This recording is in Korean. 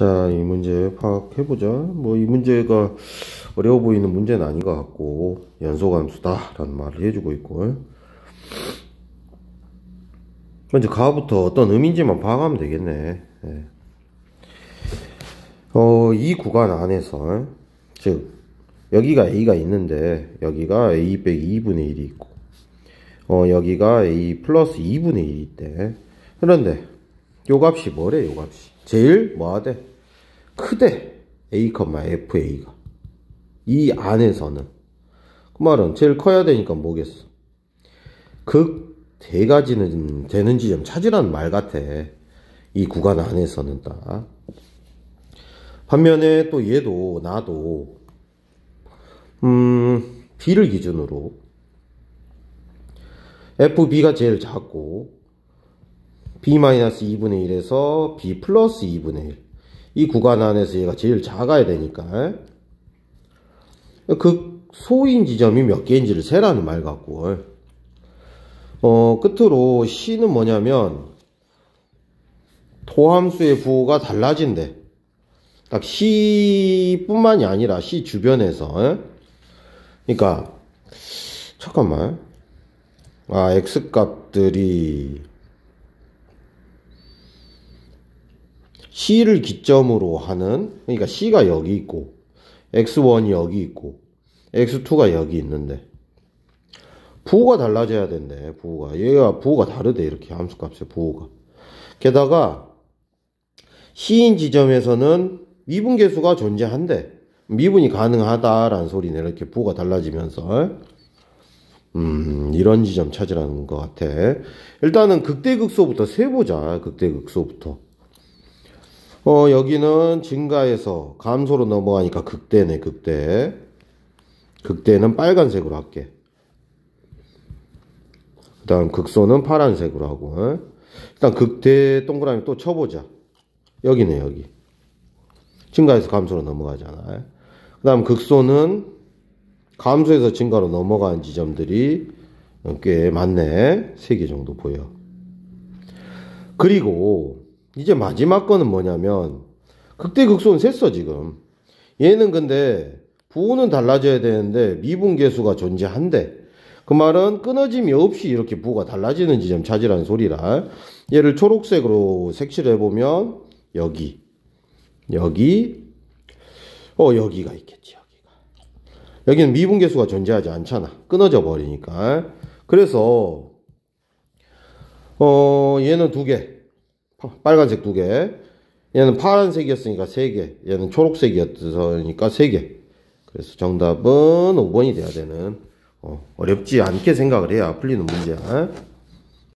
자, 이 문제 파악해보자. 뭐, 이 문제가 어려워 보이는 문제는 아닌 것 같고, 연소감수다 라는 말을 해주고 있고. 먼저 가부터 어떤 의미인지만 파악하면 되겠네. 예. 어, 이 구간 안에서, 즉, 여기가 A가 있는데, 여기가 A 빼기 2분의 1이 있고, 어, 여기가 A 플러스 2분의 1이 있대. 그런데, 요 값이 뭐래, 요 값이. 제일 뭐하대 크대 a, fa가 이 안에서는 그 말은 제일 커야 되니까 뭐겠어 극대 가지는 되는지 좀 찾으라는 말 같아 이 구간 안에서는 딱 반면에 또 얘도 나도 음 b를 기준으로 fb가 제일 작고 b-2분의 1에서 b 플러스 2분의 1. 이 구간 안에서 얘가 제일 작아야 되니까. 그 소인 지점이 몇 개인지를 세라는 말 같고. 어, 끝으로 C는 뭐냐면, 도함수의 부호가 달라진대. 딱 C뿐만이 아니라 C 주변에서. 그러니까, 잠깐만. 아, X값들이 C를 기점으로 하는 그러니까 C가 여기 있고 X1이 여기 있고 X2가 여기 있는데 부호가 달라져야 된대 부호가 얘가 부호가 다르대 이렇게 함수값의 부호가 게다가 C인 지점에서는 미분계수가 존재한대 미분이 가능하다라는 소리네 이렇게 부호가 달라지면서 음 이런 지점 찾으라는 것 같아 일단은 극대극소부터 세보자 극대극소부터 어, 여기는 증가에서 감소로 넘어가니까 극대네, 극대. 극대는 빨간색으로 할게. 그 다음 극소는 파란색으로 하고. 어? 일단 극대 동그라미 또 쳐보자. 여기네, 여기. 증가에서 감소로 넘어가잖아요. 그 다음 극소는 감소에서 증가로 넘어가는 지점들이 꽤 많네. 3개 정도 보여. 그리고 이제 마지막 거는 뭐냐면 극대극소는 셌어 지금 얘는 근데 부호는 달라져야 되는데 미분계수가 존재한대 그 말은 끊어짐이 없이 이렇게 부호가 달라지는 지좀 찾으라는 소리라 얘를 초록색으로 색칠해 보면 여기 여기 어 여기가 있겠지 여기가 여기는 미분계수가 존재하지 않잖아 끊어져 버리니까 그래서 어 얘는 두개 빨간색 두 개. 얘는 파란색이었으니까 세 개. 얘는 초록색이었으니까 세 개. 그래서 정답은 5번이 돼야 되는 어, 어렵지 않게 생각을 해야 풀리는 문제야.